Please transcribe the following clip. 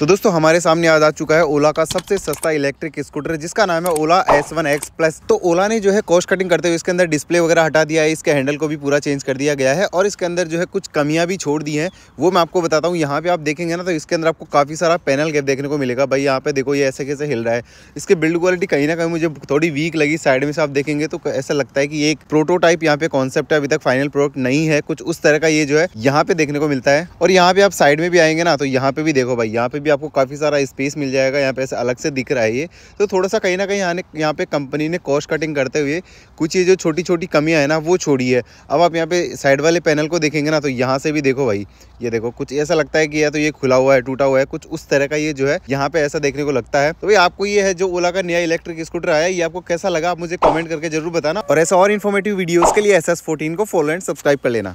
तो दोस्तों हमारे सामने आज आ चुका है ओला का सबसे सस्ता इलेक्ट्रिक स्कूटर जिसका नाम है Ola S one X plus तो ओला ने जो है कॉस्ट कटिंग करते हुए इसके अंदर डिस्प्ले वगैरह हटा दिया है इसके हैंडल को भी पूरा चेंज कर दिया गया है और इसके अंदर जो है कुछ कमियां भी छोड़ दी हैं वो मैं आपको बताता हूँ यहाँ पे आप देखेंगे ना तो इसके अंदर आपको काफ़ी सारा पैनल गैप देखने को मिलेगा भाई यहाँ पे देखो ये ऐसे कैसे हिल रहा है इसके बिल्ड क्वालिटी कहीं ना कहीं मुझे थोड़ी वीक लगी साइड में से आप देखेंगे तो ऐसा लगता है कि एक प्रोटोटाइप यहाँ पे कॉन्सेप्ट है अभी तक फाइनल प्रोडक्ट नहीं है कुछ उस तरह का ये जो है यहाँ पे देखने को मिलता है और यहाँ पे आप साइड में भी आएंगे ना तो यहाँ पे भी देखो भाई यहाँ पे भी भी आपको काफ़ी सारा स्पेस मिल जाएगा यहाँ पे ऐसे अलग से दिख रहा है ये तो थोड़ा सा कहीं ना कहीं आने यहाँ पे कंपनी ने कॉस्ट कटिंग करते हुए कुछ ये जो छोटी छोटी कमियाँ हैं ना वो छोड़ी है अब आप यहाँ पे साइड वाले पैनल को देखेंगे ना तो यहाँ से भी देखो भाई ये देखो कुछ ऐसा लगता है कि या तो ये खुला हुआ है टूटा हुआ है कुछ उस तरह का ये जो है यहाँ पे ऐसा देखने को लगता है तो भाई आपको ये है जो ओला का नया इलेक्ट्रिक स्कूटर आया ये आपको कैसा लगा आप मुझे कमेंट करके जरूर बताना और ऐसा और इन्फॉर्मेटिव वीडियोज के लिए एस एस फोर्टीन को फॉलो एंड सब्सक्राइब कर लेना